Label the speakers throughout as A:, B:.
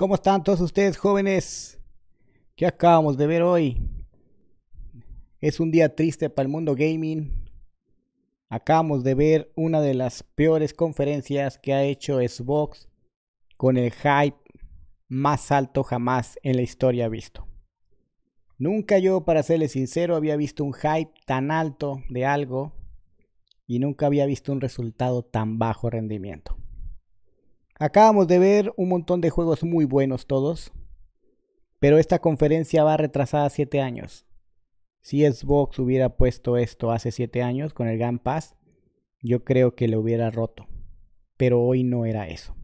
A: ¿Cómo están todos ustedes jóvenes? ¿Qué acabamos de ver hoy? Es un día triste para el mundo gaming. Acabamos de ver una de las peores conferencias que ha hecho Xbox con el hype más alto jamás en la historia visto. Nunca yo, para serles sincero, había visto un hype tan alto de algo y nunca había visto un resultado tan bajo rendimiento. Acabamos de ver un montón de juegos muy buenos todos, pero esta conferencia va retrasada 7 años. Si Xbox hubiera puesto esto hace 7 años con el Game Pass, yo creo que lo hubiera roto, pero hoy no era eso.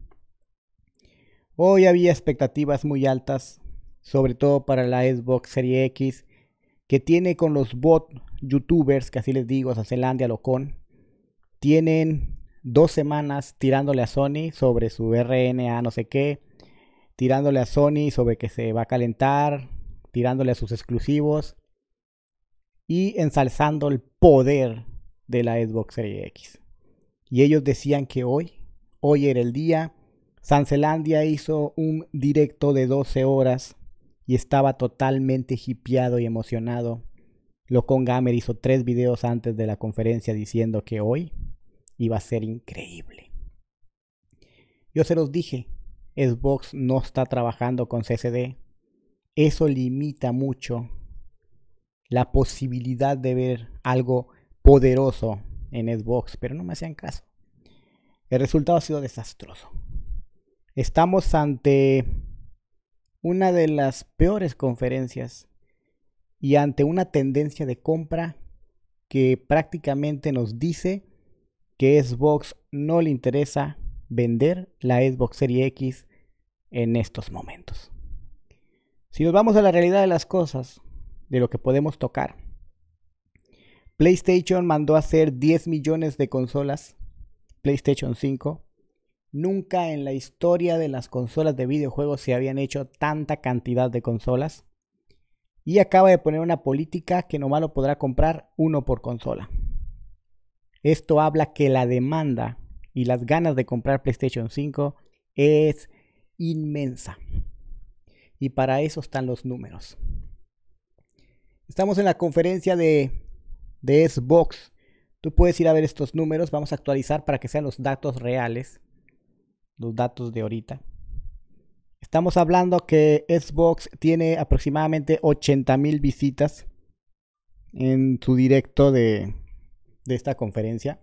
A: Hoy había expectativas muy altas, sobre todo para la Xbox Serie X, que tiene con los bot youtubers, que así les digo, a Locón, tienen dos semanas tirándole a Sony sobre su RNA no sé qué, tirándole a Sony sobre que se va a calentar, tirándole a sus exclusivos y ensalzando el poder de la Xbox Series X. Y ellos decían que hoy, hoy era el día, Sancelandia hizo un directo de 12 horas y estaba totalmente hipeado y emocionado. con Gamer hizo tres videos antes de la conferencia diciendo que hoy iba a ser increíble. Yo se los dije, Xbox no está trabajando con CCD. Eso limita mucho la posibilidad de ver algo poderoso en Xbox, pero no me hacían caso. El resultado ha sido desastroso. Estamos ante una de las peores conferencias y ante una tendencia de compra que prácticamente nos dice que Xbox no le interesa vender la Xbox Series X en estos momentos. Si nos vamos a la realidad de las cosas, de lo que podemos tocar, PlayStation mandó a hacer 10 millones de consolas, PlayStation 5. Nunca en la historia de las consolas de videojuegos se habían hecho tanta cantidad de consolas. Y acaba de poner una política que nomás malo podrá comprar uno por consola. Esto habla que la demanda y las ganas de comprar PlayStation 5 es inmensa. Y para eso están los números. Estamos en la conferencia de, de Xbox. Tú puedes ir a ver estos números. Vamos a actualizar para que sean los datos reales. Los datos de ahorita. Estamos hablando que Xbox tiene aproximadamente 80 mil visitas en su directo de, de esta conferencia.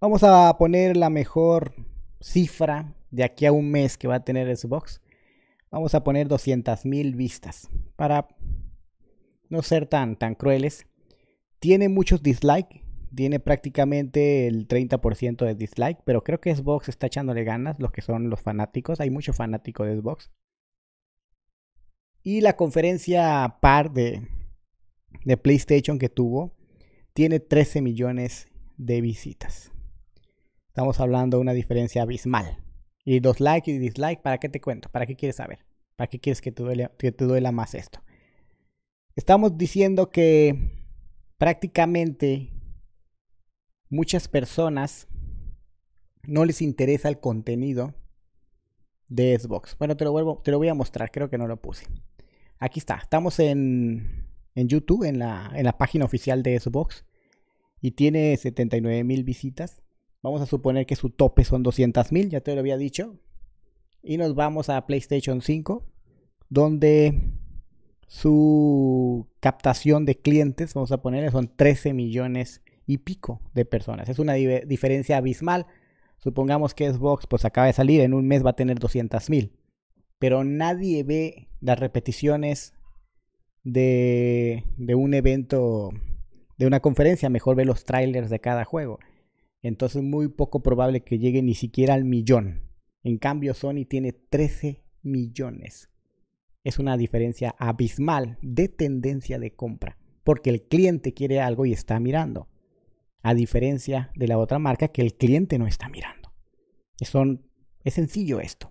A: Vamos a poner la mejor cifra de aquí a un mes que va a tener Xbox. Vamos a poner 200.000 vistas para no ser tan, tan crueles. Tiene muchos dislikes, tiene prácticamente el 30% de dislike, pero creo que Xbox está echándole ganas, los que son los fanáticos, hay mucho fanático de Xbox. Y la conferencia par de, de PlayStation que tuvo, tiene 13 millones de visitas. Estamos hablando de una diferencia abismal. Y dos likes y dislike, ¿para qué te cuento? ¿Para qué quieres saber? ¿Para qué quieres que te duela, te duela más esto? Estamos diciendo que prácticamente muchas personas no les interesa el contenido de Xbox. Bueno, te lo voy a mostrar, creo que no lo puse. Aquí está, estamos en en YouTube, en la, en la página oficial de Xbox, y tiene 79 mil visitas. Vamos a suponer que su tope son 200 mil, ya te lo había dicho. Y nos vamos a PlayStation 5, donde su captación de clientes, vamos a ponerle, son 13 millones y pico de personas. Es una diferencia abismal. Supongamos que Xbox pues acaba de salir, en un mes va a tener 200 mil. Pero nadie ve las repeticiones de, un evento, de una conferencia, mejor ve los trailers de cada juego. Entonces muy poco probable que llegue ni siquiera al millón. En cambio, Sony tiene 13 millones. Es una diferencia abismal de tendencia de compra, porque el cliente quiere algo y está mirando, a diferencia de la otra marca que el cliente no está mirando. Son, es sencillo esto.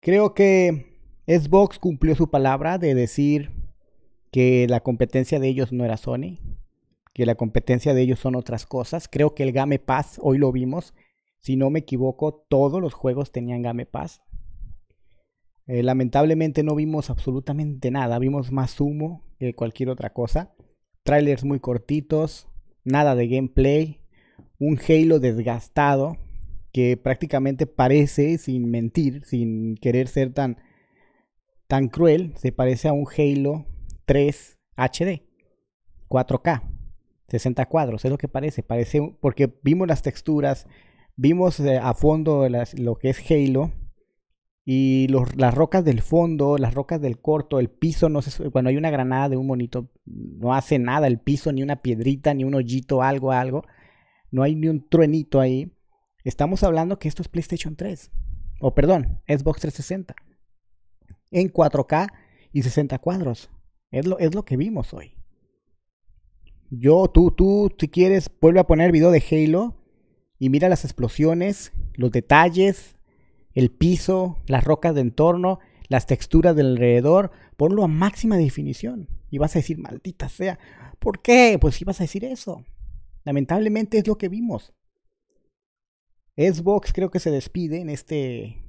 A: Creo que Xbox cumplió su palabra de decir que la competencia de ellos no era Sony, que la competencia de ellos son otras cosas. Creo que el Game Pass, hoy lo vimos, si no me equivoco, todos los juegos tenían Game Pass. Eh, lamentablemente no vimos absolutamente nada, vimos más humo que cualquier otra cosa. Trailers muy cortitos, nada de gameplay, un Halo desgastado que prácticamente parece, sin mentir, sin querer ser tan tan cruel se parece a un Halo 3 HD, 4K, 60 cuadros, es lo que parece, parece porque vimos las texturas, vimos eh, a fondo lo que es Halo y las rocas del fondo, las rocas del corto, el piso, no sé cuando hay una granada de un monito, no hace nada el piso, ni una piedrita, ni un hoyito, algo, algo, no hay ni un truenito ahí. Estamos hablando que esto es PlayStation 3, o perdón, Xbox 360 en 4K y 60 cuadros. Es lo, es lo que vimos hoy. Yo, tú, tú, si quieres, vuelve a poner video de Halo y mira las explosiones, los detalles, el piso, las rocas de entorno, las texturas del alrededor. Ponlo a máxima definición y vas a decir, maldita sea. ¿Por qué? Pues si vas a decir eso. Lamentablemente es lo que vimos. Xbox creo que se despide en este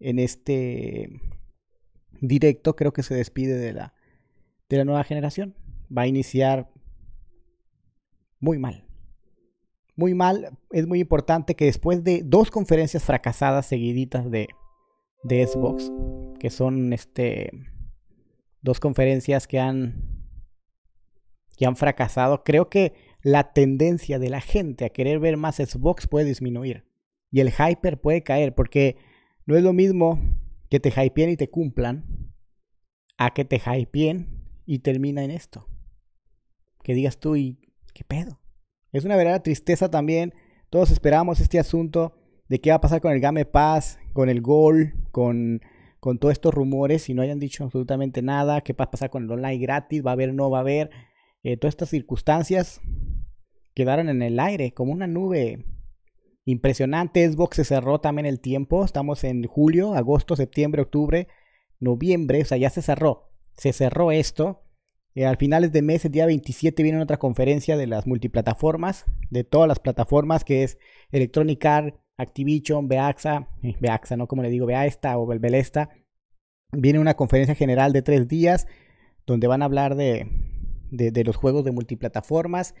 A: en este directo, creo que se despide de la, de la nueva generación. Va a iniciar muy mal. Muy mal. Es muy importante que después de dos conferencias fracasadas seguiditas de, de Xbox, que son este, dos conferencias que han, que han fracasado, creo que la tendencia de la gente a querer ver más Xbox puede disminuir. Y el hyper puede caer, porque no es lo mismo que te hypeen y te cumplan, a que te hypeen y termina en esto. Que digas tú, ¿y qué pedo? Es una verdadera tristeza también. Todos esperamos este asunto de qué va a pasar con el Game Pass, con el Gol, con, todos estos rumores y no hayan dicho absolutamente nada. ¿Qué va a pasar con el online gratis? ¿Va a haber? ¿No va a haber? Eh, todas estas circunstancias quedaron en el aire como una nube Impresionante, Xbox se cerró también el tiempo. Estamos en julio, agosto, septiembre, octubre, noviembre. O sea, ya se cerró. Se cerró esto. Eh, al finales de mes, el día 27, viene otra conferencia de las multiplataformas, de todas las plataformas, que es Electronic Arts, Activision, Beaxa, eh, ¿no? Como le digo, Beaesta o Belbelesta. Viene una conferencia general de tres días, donde van a hablar de, de los juegos de multiplataformas.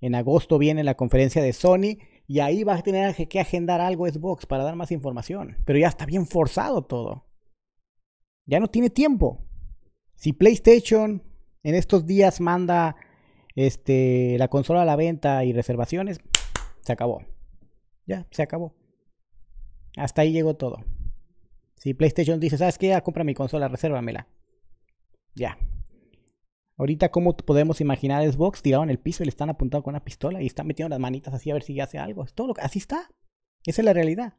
A: En agosto viene la conferencia de Sony y ahí vas a tener que agendar algo Xbox para dar más información. Pero ya está bien forzado todo. Ya no tiene tiempo. Si PlayStation en estos días manda este, la consola a la venta y reservaciones, se acabó. Ya, se acabó. Hasta ahí llegó todo. Si PlayStation dice, ¿sabes qué? compra mi consola, resérvamela. Ya, Ahorita, ¿cómo podemos imaginar a Xbox tirado en el piso y le están apuntando con una pistola y están metiendo las manitas así a ver si hace algo? Es todo así está. Esa es la realidad.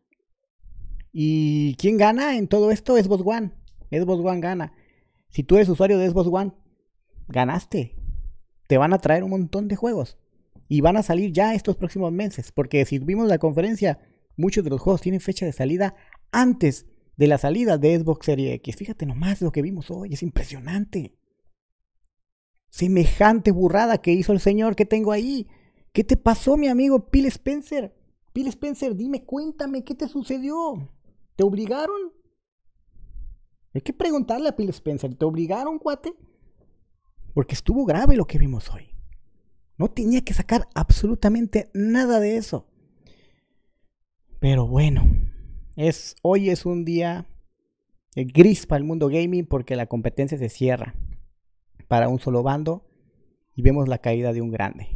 A: ¿Y quién gana en todo esto? Xbox One. Xbox One gana. Si tú eres usuario de Xbox One, ganaste. Te van a traer un montón de juegos. Y van a salir ya estos próximos meses. Porque si vimos la conferencia, muchos de los juegos tienen fecha de salida antes de la salida de Xbox Series X. Fíjate nomás lo que vimos hoy. Es impresionante semejante burrada que hizo el señor que tengo ahí. ¿Qué te pasó, mi amigo Phil Spencer? Phil Spencer, dime, cuéntame, ¿qué te sucedió? ¿Te obligaron? Hay que preguntarle a Phil Spencer, ¿te obligaron, cuate? Porque estuvo grave lo que vimos hoy. No tenía que sacar absolutamente nada de eso. Pero bueno, es, hoy es un día gris para el mundo gaming porque la competencia se cierra para un solo bando y vemos la caída de un grande.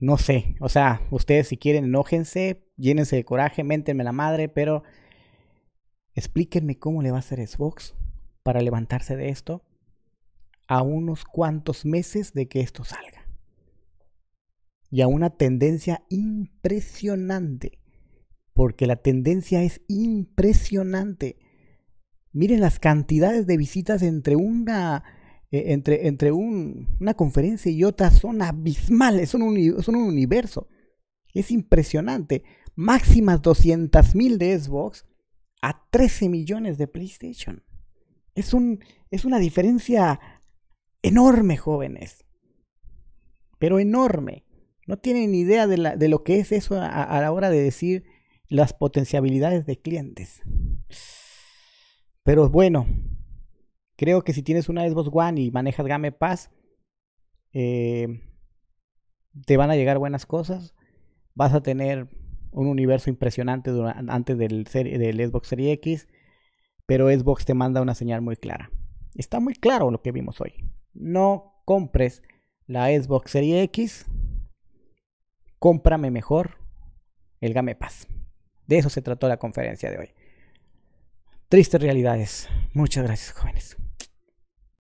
A: No sé, o sea, ustedes si quieren enójense, llénense de coraje, méntenme la madre, pero explíquenme cómo le va a hacer Xbox para levantarse de esto a unos cuantos meses de que esto salga. Y a una tendencia impresionante, porque la tendencia es impresionante. Miren las cantidades de visitas entre una eh, entre, entre una conferencia y otra son abismales, son un, universo. Es impresionante. Máximas 200.000 de Xbox a 13 millones de PlayStation. Es, un, es una diferencia enorme, jóvenes. Pero enorme. No tienen idea de, la, de lo que es eso a, la hora de decir las potencialidades de clientes. Pero bueno, Creo que si tienes una Xbox One y manejas Game Pass, eh, te van a llegar buenas cosas. Vas a tener un universo impresionante durante, antes del, del Xbox Series X, pero Xbox te manda una señal muy clara. Está muy claro lo que vimos hoy. No compres la Xbox Series X, cómprame mejor el Game Pass. De eso se trató la conferencia de hoy. Tristes realidades. Muchas gracias, jóvenes.